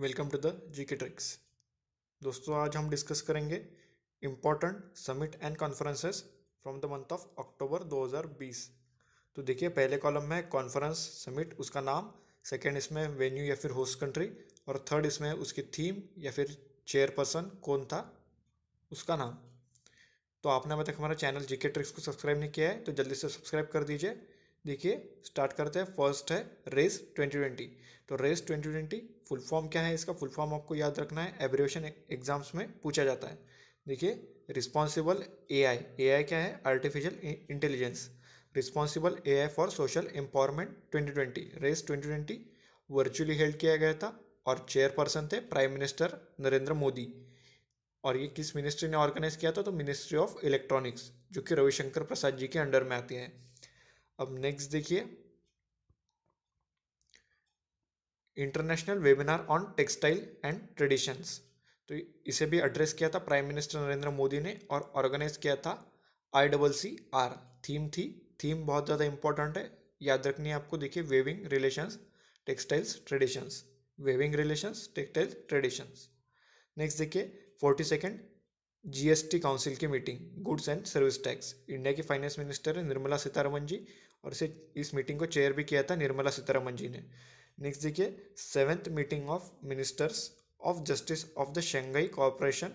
welcome to the जी के tricks दोस्तों आज हम डिस्कस करेंगे important summit and conferences from the month of October 2020 तो देखिए पहले कॉलम में कॉन्फ्रेंस समिट उसका नाम सेकेंड इसमें वेन्यू या फिर होस्ट कंट्री और थर्ड इसमें उसकी थीम या फिर चेयरपर्सन कौन था उसका नाम तो आपने अभी तक हमारा चैनल जी ट्रिक्स को सब्सक्राइब नहीं किया है तो जल्दी से सब्सक्राइब कर दीजिए देखिए स्टार्ट करते हैं फर्स्ट है रेस 2020 तो रेस 2020 फुल फॉर्म क्या है इसका फुल फॉर्म आपको याद रखना है एब्रिवेशन एग्जाम्स में पूछा जाता है देखिए responsible A I A I क्या है artificial intelligence responsible A I for social empowerment 2020 RAISE 2020 virtually held किया गया था और चेयरपर्सन थे प्राइम मिनिस्टर नरेंद्र मोदी और ये किस मिनिस्ट्री ने ऑर्गेनाइज किया था तो मिनिस्ट्री ऑफ इलेक्ट्रॉनिक्स जो कि रविशंकर प्रसाद जी के अंडर में आती है अब नेक्स्ट देखिए international webinar on textile and traditions तो इसे भी एड्रेस किया था प्राइम मिनिस्टर नरेंद्र मोदी ने और ऑर्गेनाइज किया था I double C R theme थी थीम बहुत ज़्यादा इंपॉर्टेंट है याद रखनी है आपको देखिए weaving relations textiles traditions weaving relations textile traditions next देखिए फोर्टी सेकेंड जीएसटी काउंसिल की meeting goods and service tax India के फाइनेंस मिनिस्टर है निर्मला सीतारमन जी और इसे इस मीटिंग को चेयर भी किया था निर्मला सीतारमन जी ने नेक्स्ट देखिए seventh meeting of ministers of justice of the Shanghai corporation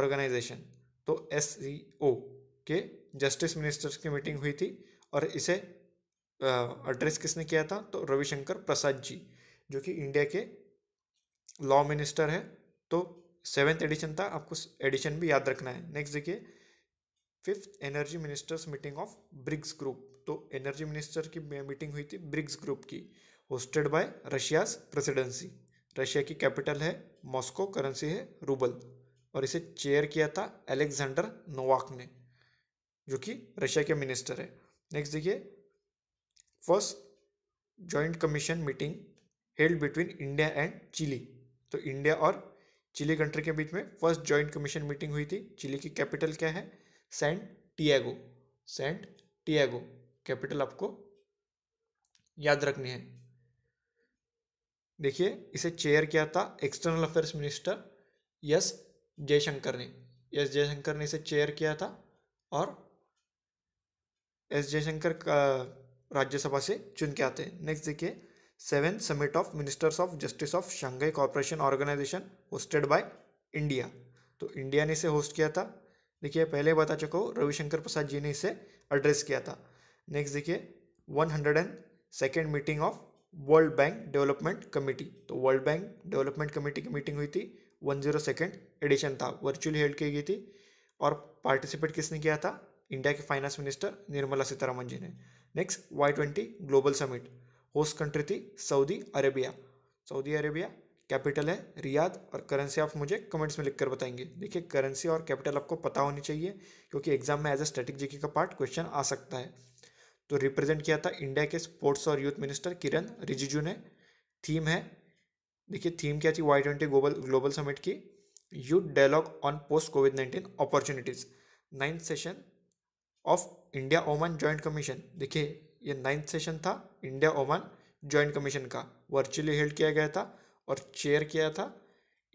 organisation तो एस ओ e के जस्टिस मिनिस्टर्स की मीटिंग हुई थी और इसे एड्रेस किसने किया था तो रविशंकर प्रसाद जी जो कि इंडिया के लॉ मिनिस्टर हैं तो सेवेंथ एडिशन था आपको एडिशन भी याद रखना है नेक्स्ट देखिए fifth energy ministers meeting of BRICS group तो एनर्जी मिनिस्टर की मीटिंग हुई थी ब्रिक्स ग्रुप की hosted by Russia's presidency Russia की कैपिटल है मॉस्को करेंसी है रूबल और इसे चेयर किया था एलेक्जेंडर नोवाक ने जो कि रशिया के मिनिस्टर है नेक्स्ट देखिए first joint commission meeting held between India and Chile तो इंडिया और चिली कंट्री के बीच में फर्स्ट जॉइंट कमीशन मीटिंग हुई थी चिली की कैपिटल क्या है Santiago Santiago capital आपको याद रखनी है देखिए इसे चेयर किया था external affairs minister S Jaishankar ने यस जयशंकर ने इसे चेयर किया था और एस जयशंकर राज्यसभा से चुन के आते हैं नेक्स्ट देखिए seven summit of ministers of justice of Shanghai corporation organisation hosted by India तो इंडिया ने इसे होस्ट किया था देखिए पहले बता चुका हूँ रविशंकर प्रसाद जी ने इसे एड्रेस किया था नेक्स्ट देखिए one hundred and second meeting of world bank development committee तो वर्ल्ड बैंक डेवलपमेंट कमेटी की मीटिंग हुई थी वन जीरो सेकेंड एडिशन था वर्चुअली हेल्ड की गई थी और पार्टिसिपेट किसने किया था इंडिया के फाइनेंस मिनिस्टर निर्मला सीतारामन जी ने next Y twenty global summit host country थी Saudi Arabia Saudi Arabia capital है रियाद और करेंसी आप मुझे कमेंट्स में लिखकर बताएंगे देखिए करेंसी और कैपिटल आपको पता होनी चाहिए क्योंकि एग्जाम में एज ए स्टेटिक जीके का पार्ट क्वेश्चन आ सकता है तो रिप्रेजेंट किया था इंडिया के स्पोर्ट्स और यूथ मिनिस्टर किरण रिजिजू ने थीम है देखिए थीम क्या थी Y twenty global global summit की youth dialogue on post COVID nineteen opportunities ninth session of India Oman joint commission देखिए ये नाइन्थ सेशन था इंडिया ओमान जॉइंट कमीशन का वर्चुअली हेल्ड किया गया था और चेयर किया था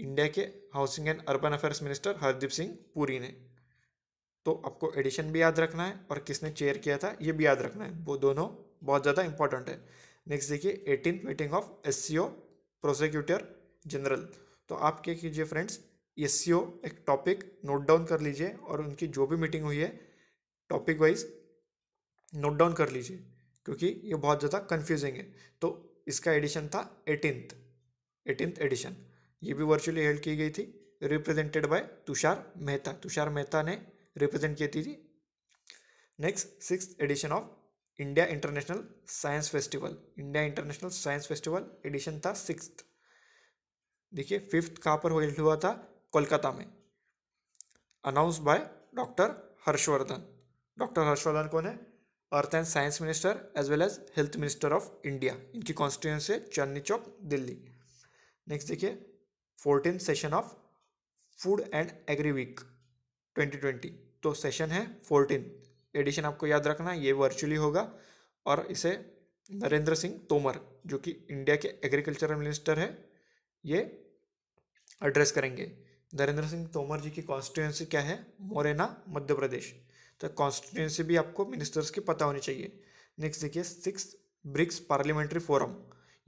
इंडिया के housing and urban affairs minister Hardeep Singh Puri ने तो आपको एडिशन भी याद रखना है और किसने चेयर किया था ये भी याद रखना है वो दोनों बहुत ज़्यादा इंपॉर्टेंट है नेक्स्ट देखिए eighteen meeting of S C O prosecutor general तो आप क्या कीजिए फ्रेंड्स एस सी ओ एक टॉपिक नोट डाउन कर लीजिए और उनकी जो भी मीटिंग हुई है टॉपिक वाइज नोट डाउन कर लीजिए क्योंकि ये बहुत ज़्यादा कन्फ्यूजिंग है तो इसका एडिशन था एटीनथ एटीनथ एडिशन ये भी वर्चुअली हेल्ड की गई थी रिप्रेजेंटेड बाय तुषार मेहता तुषार मेहता ने रिप्रेजेंट की थी next six edition of India international science festival India international science festival edition था सिक्स देखिए फिफ्थ कहाँ पर होल्ड हुआ था कोलकाता में announce by doctor Harshvardhan doctor Harshvardhan कौन है earth and science minister as well as health minister of India इनकी कॉन्स्टिट्यूंसी है चांदनी चौक दिल्ली नेक्स्ट देखिए fourteen session of food and agree week twenty twenty तो सेशन है फोर्टीन एडिशन आपको याद रखना ये वर्चुअली होगा और इसे नरेंद्र सिंह तोमर जो कि इंडिया के एग्रीकल्चर मिनिस्टर है ये एड्रेस करेंगे नरेंद्र सिंह तोमर जी की कॉन्स्टिट्यूंसी क्या है मोरेना मध्य प्रदेश तो कॉन्स्टिट्यूंसी भी आपको मिनिस्टर्स की पता होनी चाहिए नेक्स्ट देखिए सिक्स ब्रिक्स पार्लियामेंट्री फोरम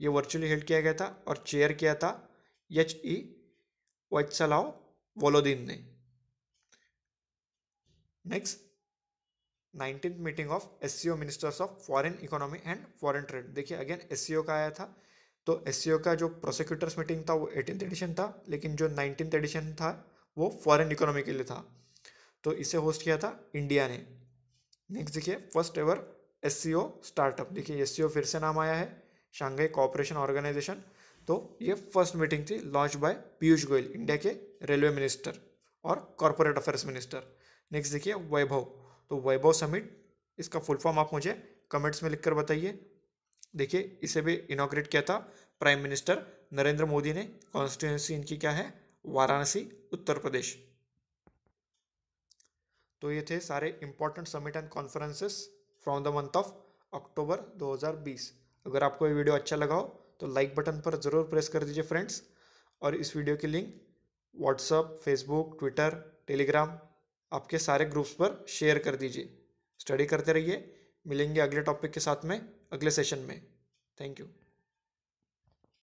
ये वर्चुअली हेल्ड किया गया था और चेयर किया था एच ई वत्सलाव वोलोदीन ने next nineteen meeting of S C O ministers of foreign economy and foreign trade देखिए अगेन एस सी ओ का आया था तो एस सी ओ का जो प्रोसिक्यूटर्स मीटिंग था वो एटीन एडिशन था लेकिन जो नाइनटीन एडिशन था वो फॉरन इकोनॉमी के लिए था तो इसे होस्ट किया था इंडिया ने नेक्स्ट देखिए फर्स्ट एवर एस स्टार्टअप देखिए एस फिर से नाम आया है शांघाई कॉपरेशन ऑर्गेनाइजेशन तो ये फर्स्ट मीटिंग थी launch by Piyush Goyal India के रेलवे मिनिस्टर और कॉरपोरेट अफेयर्स मिनिस्टर नेक्स्ट देखिए वैभव तो वैभव समिट इसका फुल फॉर्म आप मुझे कमेंट्स में लिखकर बताइए देखिए इसे भी इनाग्रेट किया था प्राइम मिनिस्टर नरेंद्र मोदी ने कॉन्स्टिट्यूंसी इनकी क्या है वाराणसी उत्तर प्रदेश तो ये थे सारे important summit and conferences from the month of October 2020 अगर आपको ये वीडियो अच्छा लगा हो तो लाइक बटन पर ज़रूर प्रेस कर दीजिए फ्रेंड्स और इस वीडियो की link WhatsApp Facebook Twitter Telegram आपके सारे ग्रुप्स पर शेयर कर दीजिए स्टडी करते रहिए मिलेंगे अगले टॉपिक के साथ में अगले सेशन में थैंक यू